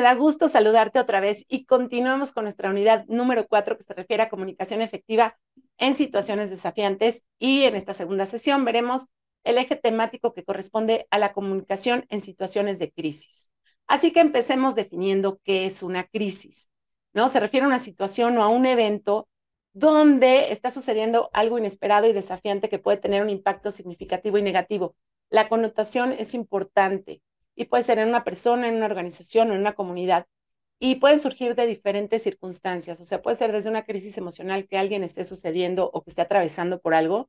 me da gusto saludarte otra vez y continuamos con nuestra unidad número 4 que se refiere a comunicación efectiva en situaciones desafiantes y en esta segunda sesión veremos el eje temático que corresponde a la comunicación en situaciones de crisis. Así que empecemos definiendo qué es una crisis. ¿No? Se refiere a una situación o a un evento donde está sucediendo algo inesperado y desafiante que puede tener un impacto significativo y negativo. La connotación es importante y puede ser en una persona, en una organización o en una comunidad. Y puede surgir de diferentes circunstancias, o sea, puede ser desde una crisis emocional que alguien esté sucediendo o que esté atravesando por algo,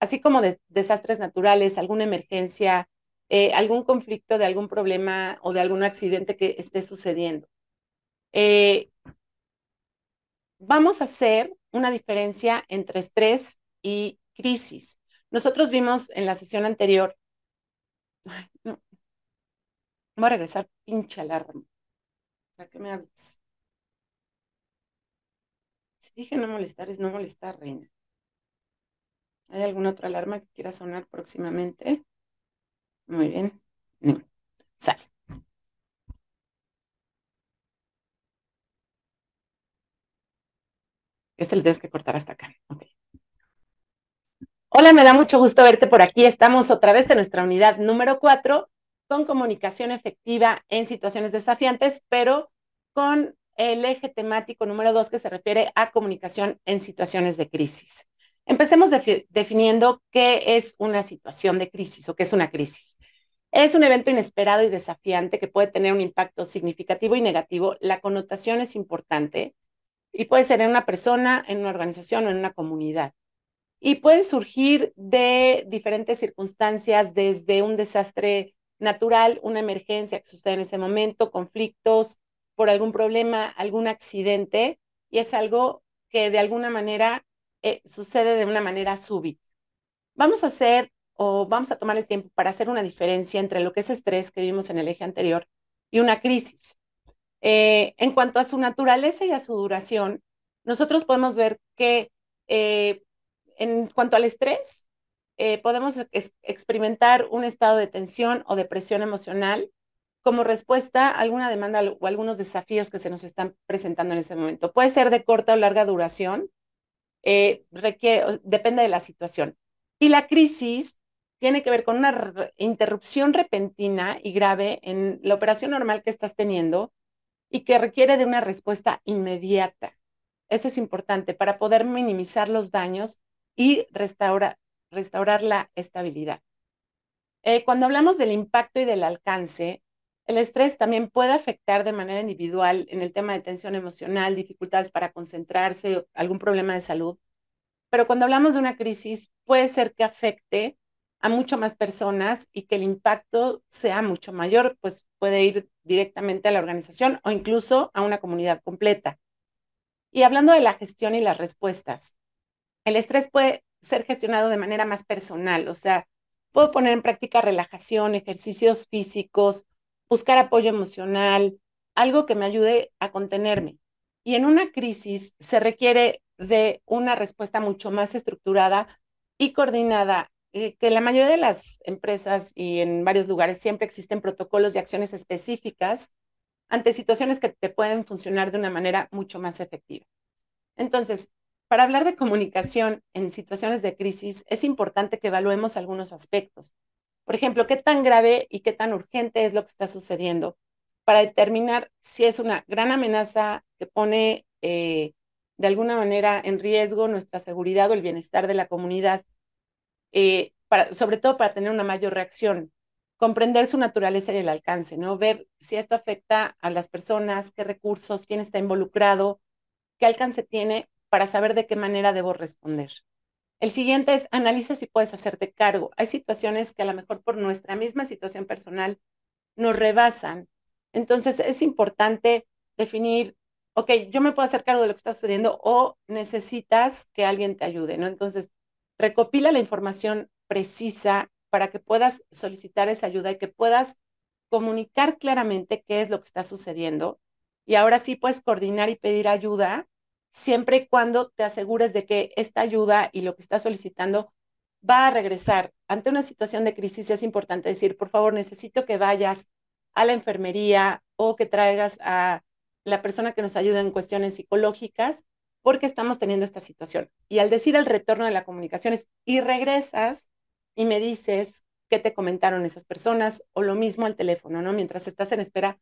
así como de desastres naturales, alguna emergencia, eh, algún conflicto de algún problema o de algún accidente que esté sucediendo. Eh, vamos a hacer una diferencia entre estrés y crisis. Nosotros vimos en la sesión anterior, Va a regresar pinche alarma. ¿Para qué me hablas? Si dije no molestar, es no molestar, reina. ¿Hay alguna otra alarma que quiera sonar próximamente? Muy bien. Sale. Este lo tienes que cortar hasta acá. Hola, me da mucho gusto verte por aquí. Estamos otra vez en nuestra unidad número 4 con comunicación efectiva en situaciones desafiantes, pero con el eje temático número dos que se refiere a comunicación en situaciones de crisis. Empecemos definiendo qué es una situación de crisis o qué es una crisis. Es un evento inesperado y desafiante que puede tener un impacto significativo y negativo. La connotación es importante y puede ser en una persona, en una organización o en una comunidad. Y puede surgir de diferentes circunstancias, desde un desastre natural, una emergencia que sucede en ese momento, conflictos por algún problema, algún accidente, y es algo que de alguna manera eh, sucede de una manera súbita. Vamos a hacer o vamos a tomar el tiempo para hacer una diferencia entre lo que es estrés que vimos en el eje anterior y una crisis. Eh, en cuanto a su naturaleza y a su duración, nosotros podemos ver que eh, en cuanto al estrés, eh, podemos experimentar un estado de tensión o depresión emocional como respuesta a alguna demanda o algunos desafíos que se nos están presentando en ese momento. Puede ser de corta o larga duración, eh, depende de la situación. Y la crisis tiene que ver con una interrupción repentina y grave en la operación normal que estás teniendo y que requiere de una respuesta inmediata. Eso es importante para poder minimizar los daños y restaurar, restaurar la estabilidad. Eh, cuando hablamos del impacto y del alcance, el estrés también puede afectar de manera individual en el tema de tensión emocional, dificultades para concentrarse, algún problema de salud. Pero cuando hablamos de una crisis, puede ser que afecte a mucho más personas y que el impacto sea mucho mayor, pues puede ir directamente a la organización o incluso a una comunidad completa. Y hablando de la gestión y las respuestas, el estrés puede ser gestionado de manera más personal, o sea, puedo poner en práctica relajación, ejercicios físicos, buscar apoyo emocional, algo que me ayude a contenerme. Y en una crisis se requiere de una respuesta mucho más estructurada y coordinada, eh, que la mayoría de las empresas y en varios lugares siempre existen protocolos y acciones específicas ante situaciones que te pueden funcionar de una manera mucho más efectiva. Entonces, para hablar de comunicación en situaciones de crisis, es importante que evaluemos algunos aspectos. Por ejemplo, qué tan grave y qué tan urgente es lo que está sucediendo para determinar si es una gran amenaza que pone eh, de alguna manera en riesgo nuestra seguridad o el bienestar de la comunidad, eh, sobre todo para tener una mayor reacción, comprender su naturaleza y el alcance, ¿no? Ver si esto afecta a las personas, qué recursos, quién está involucrado, qué alcance tiene para saber de qué manera debo responder. El siguiente es analiza si puedes hacerte cargo. Hay situaciones que a lo mejor por nuestra misma situación personal nos rebasan. Entonces es importante definir, ok, yo me puedo hacer cargo de lo que está sucediendo o necesitas que alguien te ayude, ¿no? Entonces recopila la información precisa para que puedas solicitar esa ayuda y que puedas comunicar claramente qué es lo que está sucediendo. Y ahora sí puedes coordinar y pedir ayuda siempre y cuando te asegures de que esta ayuda y lo que estás solicitando va a regresar. Ante una situación de crisis es importante decir, por favor, necesito que vayas a la enfermería o que traigas a la persona que nos ayuda en cuestiones psicológicas porque estamos teniendo esta situación. Y al decir el retorno de la comunicación es, y regresas y me dices qué te comentaron esas personas o lo mismo al teléfono, ¿no? Mientras estás en espera,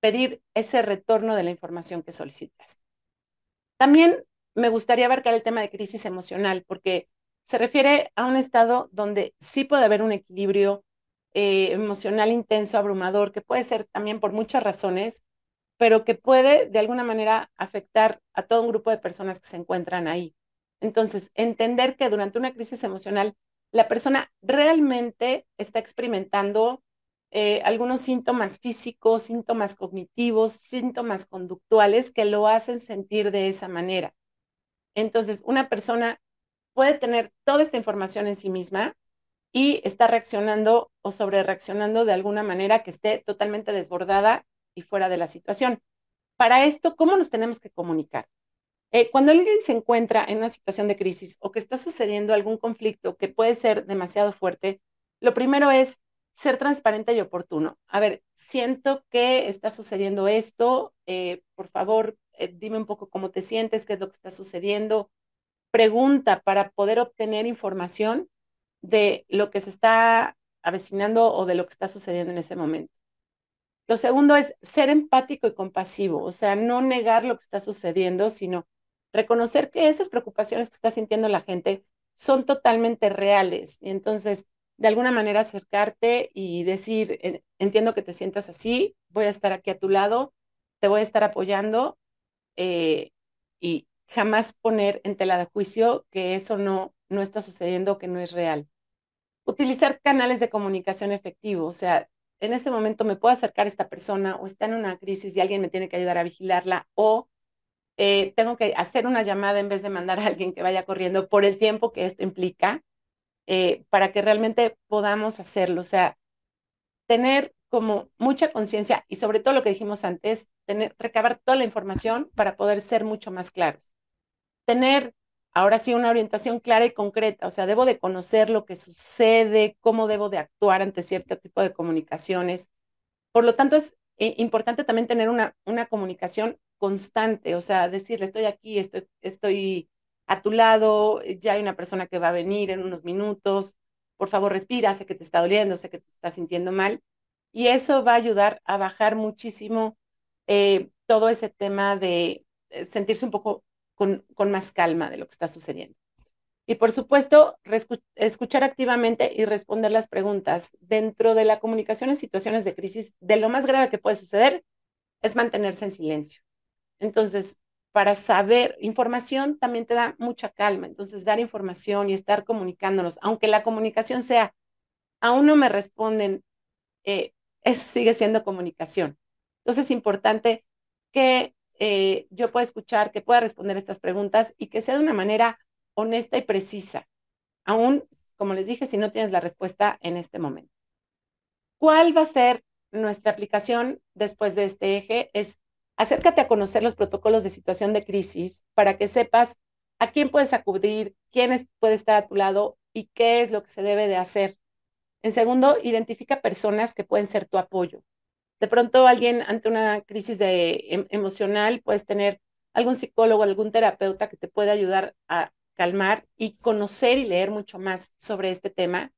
pedir ese retorno de la información que solicitas. También me gustaría abarcar el tema de crisis emocional, porque se refiere a un estado donde sí puede haber un equilibrio eh, emocional intenso, abrumador, que puede ser también por muchas razones, pero que puede de alguna manera afectar a todo un grupo de personas que se encuentran ahí. Entonces, entender que durante una crisis emocional la persona realmente está experimentando eh, algunos síntomas físicos, síntomas cognitivos, síntomas conductuales que lo hacen sentir de esa manera. Entonces, una persona puede tener toda esta información en sí misma y está reaccionando o sobre reaccionando de alguna manera que esté totalmente desbordada y fuera de la situación. Para esto, ¿cómo nos tenemos que comunicar? Eh, cuando alguien se encuentra en una situación de crisis o que está sucediendo algún conflicto que puede ser demasiado fuerte, lo primero es ser transparente y oportuno. A ver, siento que está sucediendo esto, eh, por favor, eh, dime un poco cómo te sientes, qué es lo que está sucediendo. Pregunta para poder obtener información de lo que se está avecinando o de lo que está sucediendo en ese momento. Lo segundo es ser empático y compasivo, o sea, no negar lo que está sucediendo, sino reconocer que esas preocupaciones que está sintiendo la gente son totalmente reales. Y entonces, de alguna manera acercarte y decir, entiendo que te sientas así, voy a estar aquí a tu lado, te voy a estar apoyando eh, y jamás poner en tela de juicio que eso no, no está sucediendo, que no es real. Utilizar canales de comunicación efectivo, o sea, en este momento me puedo acercar a esta persona o está en una crisis y alguien me tiene que ayudar a vigilarla o eh, tengo que hacer una llamada en vez de mandar a alguien que vaya corriendo por el tiempo que esto implica eh, para que realmente podamos hacerlo. O sea, tener como mucha conciencia y sobre todo lo que dijimos antes, tener, recabar toda la información para poder ser mucho más claros. Tener ahora sí una orientación clara y concreta, o sea, debo de conocer lo que sucede, cómo debo de actuar ante cierto tipo de comunicaciones. Por lo tanto, es eh, importante también tener una, una comunicación constante, o sea, decirle estoy aquí, estoy, estoy a tu lado, eh, ya hay una persona que va a venir en unos minutos, por favor respira, sé que te está doliendo, sé que te está sintiendo mal. Y eso va a ayudar a bajar muchísimo eh, todo ese tema de eh, sentirse un poco con, con, más calma de lo que está sucediendo. Y por supuesto, escuchar activamente y responder las preguntas. Dentro de la comunicación en situaciones de crisis, de lo más grave que puede suceder es mantenerse en silencio. Entonces, para saber, información también te da mucha calma, entonces dar información y estar comunicándonos, aunque la comunicación sea, aún no me responden, eh, eso sigue siendo comunicación. Entonces es importante que eh, yo pueda escuchar, que pueda responder estas preguntas y que sea de una manera honesta y precisa, aún, como les dije, si no tienes la respuesta en este momento. ¿Cuál va a ser nuestra aplicación después de este eje? Es acércate a conocer los protocolos de situación de crisis para que sepas a quién puedes acudir, quién puede estar a tu lado y qué es lo que se debe de hacer. En segundo, identifica personas que pueden ser tu apoyo. De pronto alguien ante una crisis de, em, emocional puedes tener algún psicólogo, algún terapeuta que te puede ayudar a calmar y conocer y leer mucho más sobre este tema.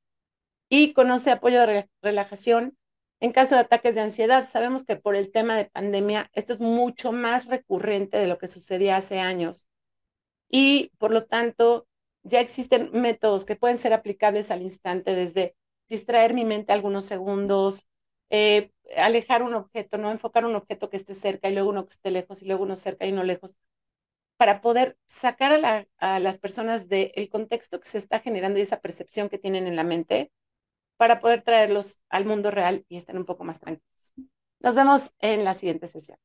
Y conoce apoyo de relajación, en caso de ataques de ansiedad, sabemos que por el tema de pandemia, esto es mucho más recurrente de lo que sucedía hace años. Y por lo tanto, ya existen métodos que pueden ser aplicables al instante, desde distraer mi mente algunos segundos, eh, alejar un objeto, no enfocar un objeto que esté cerca y luego uno que esté lejos y luego uno cerca y no lejos, para poder sacar a, las personas del contexto que se está generando y esa percepción que tienen en la mente para poder traerlos al mundo real y estar un poco más tranquilos. Nos vemos en la siguiente sesión.